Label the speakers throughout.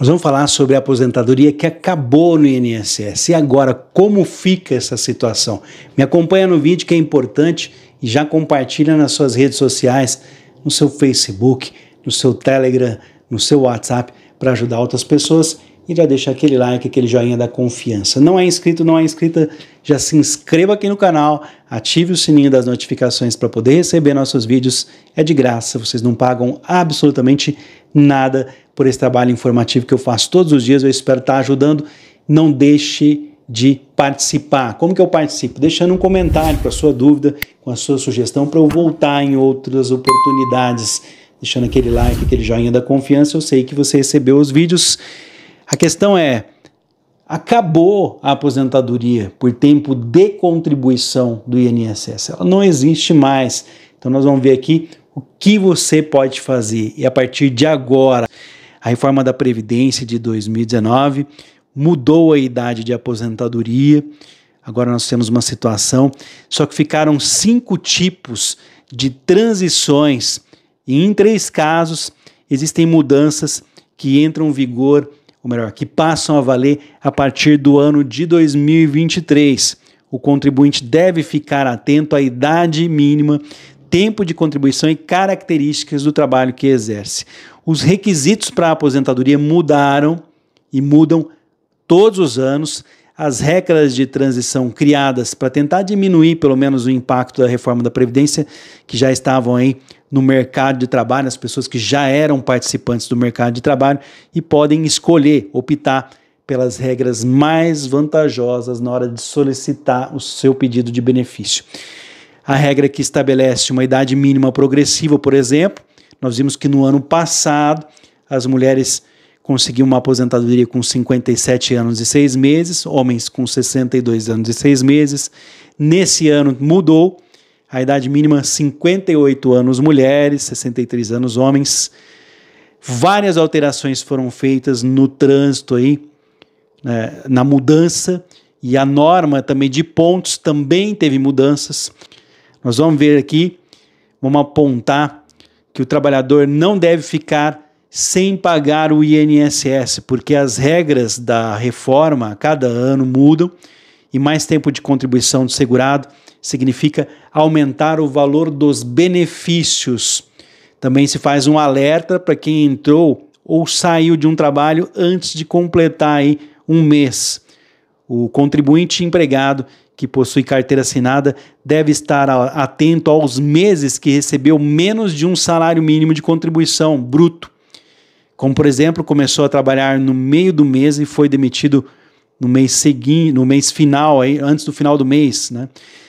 Speaker 1: Nós vamos falar sobre a aposentadoria que acabou no INSS. E agora, como fica essa situação? Me acompanha no vídeo que é importante e já compartilha nas suas redes sociais, no seu Facebook, no seu Telegram, no seu WhatsApp, para ajudar outras pessoas e já deixa aquele like, aquele joinha da confiança. Não é inscrito, não é inscrita, já se inscreva aqui no canal, ative o sininho das notificações para poder receber nossos vídeos. É de graça, vocês não pagam absolutamente nada por esse trabalho informativo que eu faço todos os dias. Eu espero estar tá ajudando. Não deixe de participar. Como que eu participo? Deixando um comentário com a sua dúvida, com a sua sugestão para eu voltar em outras oportunidades. Deixando aquele like, aquele joinha da confiança, eu sei que você recebeu os vídeos a questão é: acabou a aposentadoria por tempo de contribuição do INSS. Ela não existe mais. Então nós vamos ver aqui o que você pode fazer. E a partir de agora, a reforma da previdência de 2019 mudou a idade de aposentadoria. Agora nós temos uma situação, só que ficaram cinco tipos de transições e em três casos existem mudanças que entram em vigor ou melhor, que passam a valer a partir do ano de 2023. O contribuinte deve ficar atento à idade mínima, tempo de contribuição e características do trabalho que exerce. Os requisitos para a aposentadoria mudaram e mudam todos os anos. As regras de transição criadas para tentar diminuir pelo menos o impacto da reforma da Previdência, que já estavam aí no mercado de trabalho, as pessoas que já eram participantes do mercado de trabalho e podem escolher, optar pelas regras mais vantajosas na hora de solicitar o seu pedido de benefício. A regra que estabelece uma idade mínima progressiva, por exemplo, nós vimos que no ano passado as mulheres conseguiam uma aposentadoria com 57 anos e 6 meses, homens com 62 anos e 6 meses. Nesse ano mudou, a idade mínima 58 anos mulheres, 63 anos homens. Várias alterações foram feitas no trânsito aí, né, na mudança e a norma também de pontos também teve mudanças. Nós vamos ver aqui, vamos apontar que o trabalhador não deve ficar sem pagar o INSS, porque as regras da reforma a cada ano mudam e mais tempo de contribuição do segurado significa aumentar o valor dos benefícios. Também se faz um alerta para quem entrou ou saiu de um trabalho antes de completar aí um mês. O contribuinte empregado que possui carteira assinada deve estar atento aos meses que recebeu menos de um salário mínimo de contribuição bruto. Como, por exemplo, começou a trabalhar no meio do mês e foi demitido no mês seguinte, no mês final, aí, antes do final do mês, né?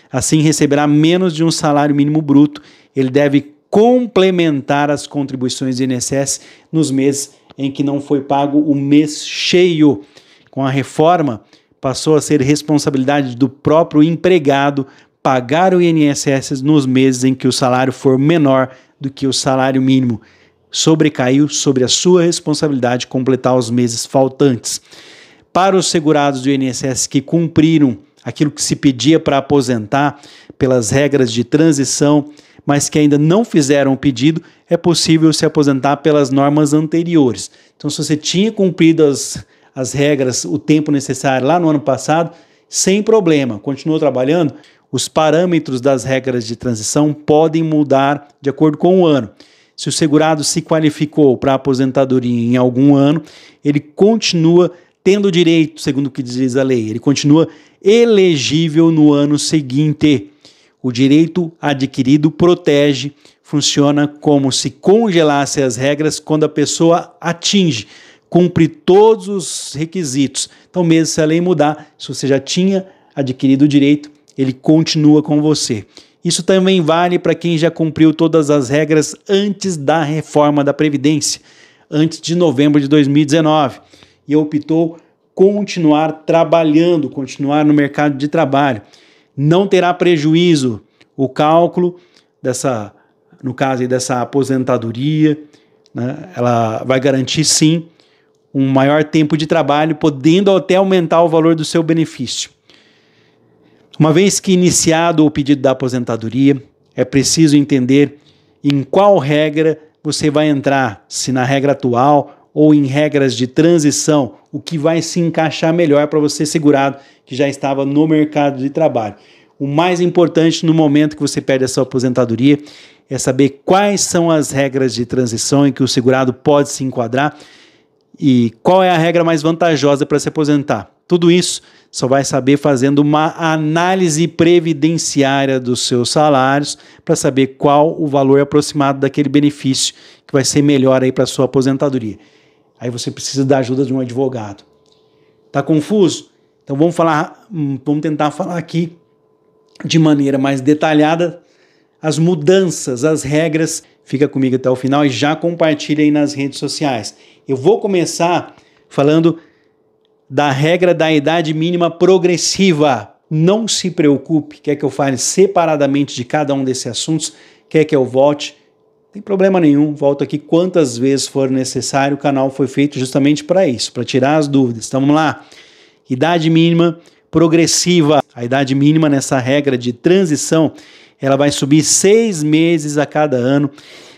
Speaker 1: Assim receberá menos de um salário mínimo bruto. Ele deve complementar as contribuições do INSS nos meses em que não foi pago o mês cheio. Com a reforma, passou a ser responsabilidade do próprio empregado pagar o INSS nos meses em que o salário for menor do que o salário mínimo. Sobrecaiu sobre a sua responsabilidade completar os meses faltantes para os segurados do INSS que cumpriram aquilo que se pedia para aposentar pelas regras de transição, mas que ainda não fizeram o pedido, é possível se aposentar pelas normas anteriores. Então, se você tinha cumprido as, as regras, o tempo necessário lá no ano passado, sem problema, continuou trabalhando, os parâmetros das regras de transição podem mudar de acordo com o ano. Se o segurado se qualificou para aposentadoria em algum ano, ele continua tendo direito, segundo o que diz a lei. Ele continua elegível no ano seguinte. O direito adquirido protege, funciona como se congelasse as regras quando a pessoa atinge, cumpre todos os requisitos. Então, mesmo se a lei mudar, se você já tinha adquirido o direito, ele continua com você. Isso também vale para quem já cumpriu todas as regras antes da reforma da Previdência, antes de novembro de 2019 e optou continuar trabalhando, continuar no mercado de trabalho. Não terá prejuízo o cálculo dessa, no caso dessa aposentadoria, né? ela vai garantir sim um maior tempo de trabalho, podendo até aumentar o valor do seu benefício. Uma vez que iniciado o pedido da aposentadoria, é preciso entender em qual regra você vai entrar, se na regra atual ou em regras de transição, o que vai se encaixar melhor para você segurado que já estava no mercado de trabalho. O mais importante no momento que você perde a sua aposentadoria é saber quais são as regras de transição em que o segurado pode se enquadrar e qual é a regra mais vantajosa para se aposentar. Tudo isso só vai saber fazendo uma análise previdenciária dos seus salários para saber qual o valor aproximado daquele benefício que vai ser melhor aí para sua aposentadoria. Aí você precisa da ajuda de um advogado. Tá confuso? Então vamos falar, hum, vamos tentar falar aqui de maneira mais detalhada as mudanças, as regras. Fica comigo até o final e já compartilha aí nas redes sociais. Eu vou começar falando da regra da idade mínima progressiva. Não se preocupe, quer que eu fale separadamente de cada um desses assuntos, quer que eu volte tem problema nenhum, volto aqui quantas vezes for necessário. O canal foi feito justamente para isso, para tirar as dúvidas. Então vamos lá. Idade mínima progressiva. A idade mínima nessa regra de transição, ela vai subir seis meses a cada ano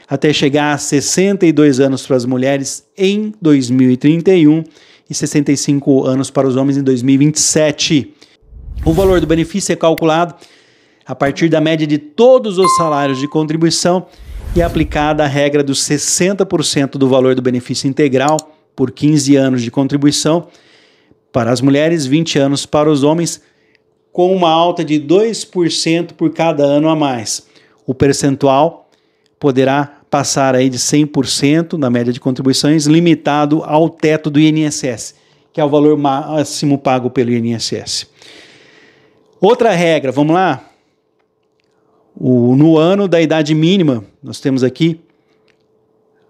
Speaker 1: até chegar a 62 anos para as mulheres em 2031 e 65 anos para os homens em 2027. O valor do benefício é calculado a partir da média de todos os salários de contribuição e é aplicada a regra dos 60% do valor do benefício integral por 15 anos de contribuição para as mulheres, 20 anos para os homens, com uma alta de 2% por cada ano a mais. O percentual poderá passar aí de 100% na média de contribuições, limitado ao teto do INSS, que é o valor máximo pago pelo INSS. Outra regra, vamos lá? O, no ano da idade mínima, nós temos aqui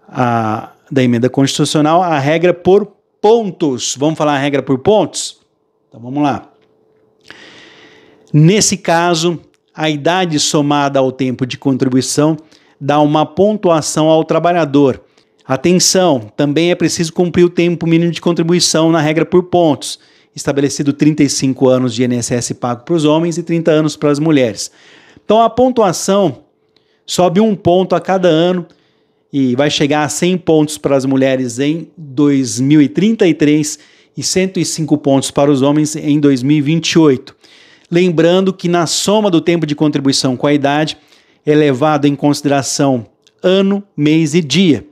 Speaker 1: a, da emenda constitucional a regra por pontos. Vamos falar a regra por pontos? Então vamos lá. Nesse caso, a idade somada ao tempo de contribuição dá uma pontuação ao trabalhador. Atenção, também é preciso cumprir o tempo mínimo de contribuição na regra por pontos, estabelecido 35 anos de INSS pago para os homens e 30 anos para as mulheres. Então a pontuação sobe um ponto a cada ano e vai chegar a 100 pontos para as mulheres em 2033 e 105 pontos para os homens em 2028. Lembrando que na soma do tempo de contribuição com a idade é levado em consideração ano, mês e dia.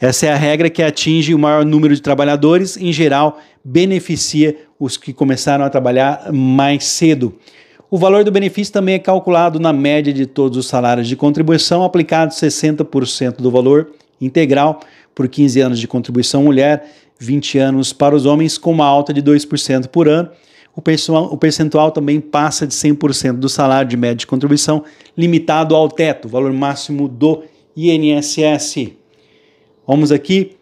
Speaker 1: Essa é a regra que atinge o maior número de trabalhadores, em geral, beneficia os que começaram a trabalhar mais cedo. O valor do benefício também é calculado na média de todos os salários de contribuição, aplicado 60% do valor integral por 15 anos de contribuição mulher, 20 anos para os homens, com uma alta de 2% por ano. O percentual, o percentual também passa de 100% do salário de média de contribuição, limitado ao teto, valor máximo do INSS. Vamos aqui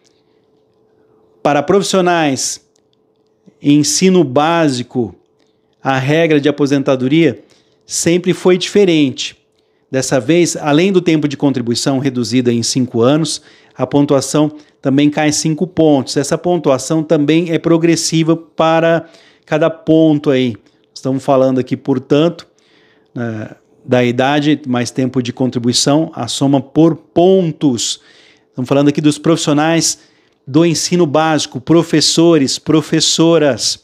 Speaker 1: para profissionais, ensino básico a regra de aposentadoria sempre foi diferente. Dessa vez, além do tempo de contribuição reduzida em cinco anos, a pontuação também cai cinco pontos. Essa pontuação também é progressiva para cada ponto aí. Estamos falando aqui, portanto, né, da idade mais tempo de contribuição, a soma por pontos. Estamos falando aqui dos profissionais do ensino básico, professores, professoras.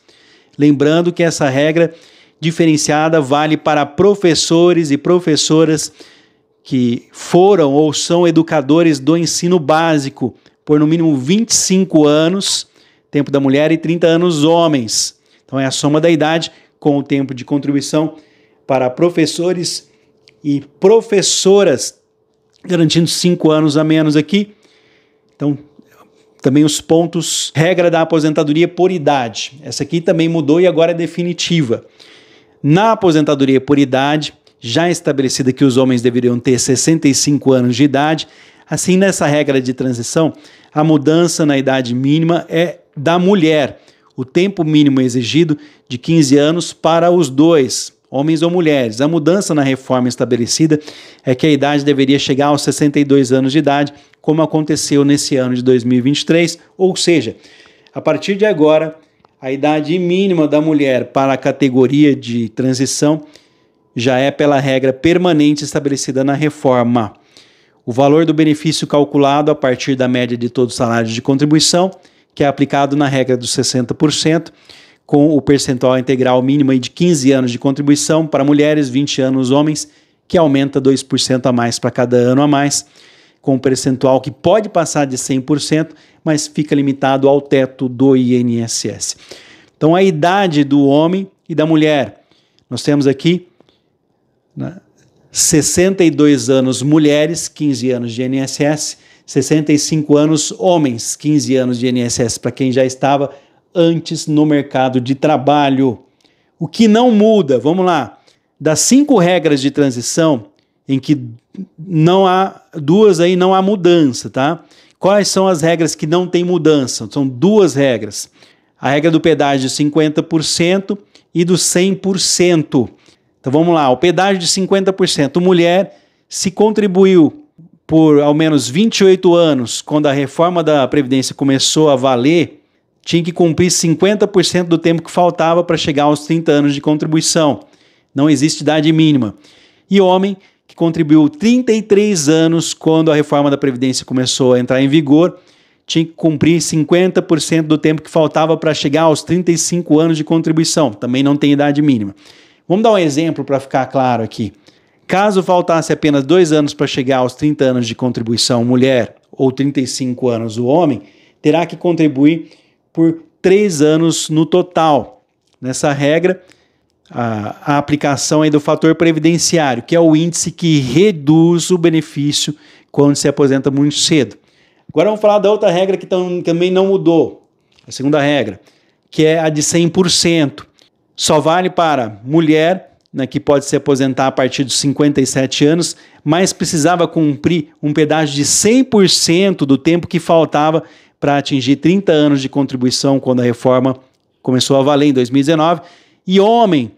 Speaker 1: Lembrando que essa regra diferenciada vale para professores e professoras que foram ou são educadores do ensino básico por no mínimo 25 anos, tempo da mulher, e 30 anos homens. Então é a soma da idade com o tempo de contribuição para professores e professoras, garantindo 5 anos a menos aqui. Então, também os pontos, regra da aposentadoria por idade. Essa aqui também mudou e agora é definitiva. Na aposentadoria por idade, já estabelecida que os homens deveriam ter 65 anos de idade, assim nessa regra de transição, a mudança na idade mínima é da mulher, o tempo mínimo exigido de 15 anos para os dois homens ou mulheres. A mudança na reforma estabelecida é que a idade deveria chegar aos 62 anos de idade, como aconteceu nesse ano de 2023, ou seja, a partir de agora, a idade mínima da mulher para a categoria de transição já é pela regra permanente estabelecida na reforma. O valor do benefício calculado a partir da média de todos os salários de contribuição, que é aplicado na regra dos 60%, com o percentual integral mínimo de 15 anos de contribuição para mulheres, 20 anos homens, que aumenta 2% a mais para cada ano a mais, com um percentual que pode passar de 100%, mas fica limitado ao teto do INSS. Então, a idade do homem e da mulher. Nós temos aqui né, 62 anos mulheres, 15 anos de INSS, 65 anos homens, 15 anos de INSS para quem já estava antes no mercado de trabalho. O que não muda, vamos lá, das cinco regras de transição, em que não há duas aí não há mudança, tá? Quais são as regras que não tem mudança? São duas regras. A regra do pedágio de 50% e do 100%. Então vamos lá, o pedágio de 50%, mulher se contribuiu por ao menos 28 anos, quando a reforma da previdência começou a valer, tinha que cumprir 50% do tempo que faltava para chegar aos 30 anos de contribuição. Não existe idade mínima. E homem, que contribuiu 33 anos quando a reforma da Previdência começou a entrar em vigor, tinha que cumprir 50% do tempo que faltava para chegar aos 35 anos de contribuição. Também não tem idade mínima. Vamos dar um exemplo para ficar claro aqui. Caso faltasse apenas dois anos para chegar aos 30 anos de contribuição mulher ou 35 anos o homem, terá que contribuir por três anos no total. Nessa regra, a, a aplicação do fator previdenciário, que é o índice que reduz o benefício quando se aposenta muito cedo. Agora vamos falar da outra regra que tam, também não mudou, a segunda regra, que é a de 100%. Só vale para mulher, né, que pode se aposentar a partir dos 57 anos, mas precisava cumprir um pedágio de 100% do tempo que faltava para atingir 30 anos de contribuição quando a reforma começou a valer em 2019, e homem,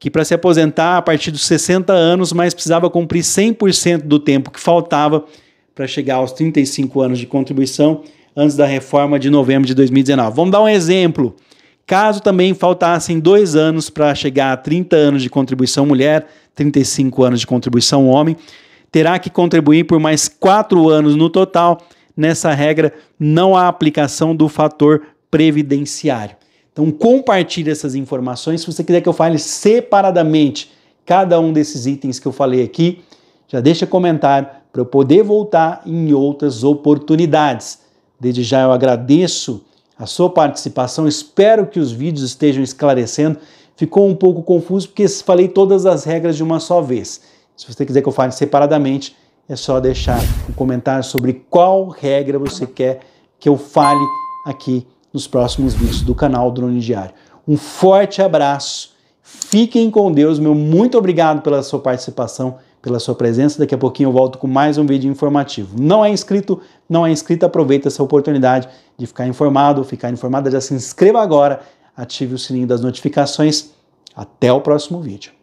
Speaker 1: que para se aposentar a partir dos 60 anos, mas precisava cumprir 100% do tempo que faltava para chegar aos 35 anos de contribuição antes da reforma de novembro de 2019. Vamos dar um exemplo. Caso também faltassem dois anos para chegar a 30 anos de contribuição mulher, 35 anos de contribuição homem, terá que contribuir por mais quatro anos no total nessa regra não há aplicação do fator previdenciário. Então compartilhe essas informações. Se você quiser que eu fale separadamente cada um desses itens que eu falei aqui, já deixa comentário para eu poder voltar em outras oportunidades. Desde já eu agradeço a sua participação. Espero que os vídeos estejam esclarecendo. Ficou um pouco confuso porque falei todas as regras de uma só vez. Se você quiser que eu fale separadamente, é só deixar um comentário sobre qual regra você quer que eu fale aqui nos próximos vídeos do canal Drone Diário. Um forte abraço, fiquem com Deus, meu muito obrigado pela sua participação, pela sua presença. Daqui a pouquinho eu volto com mais um vídeo informativo. Não é inscrito, não é inscrito, aproveita essa oportunidade de ficar informado, ficar informada, já se inscreva agora, ative o sininho das notificações. Até o próximo vídeo.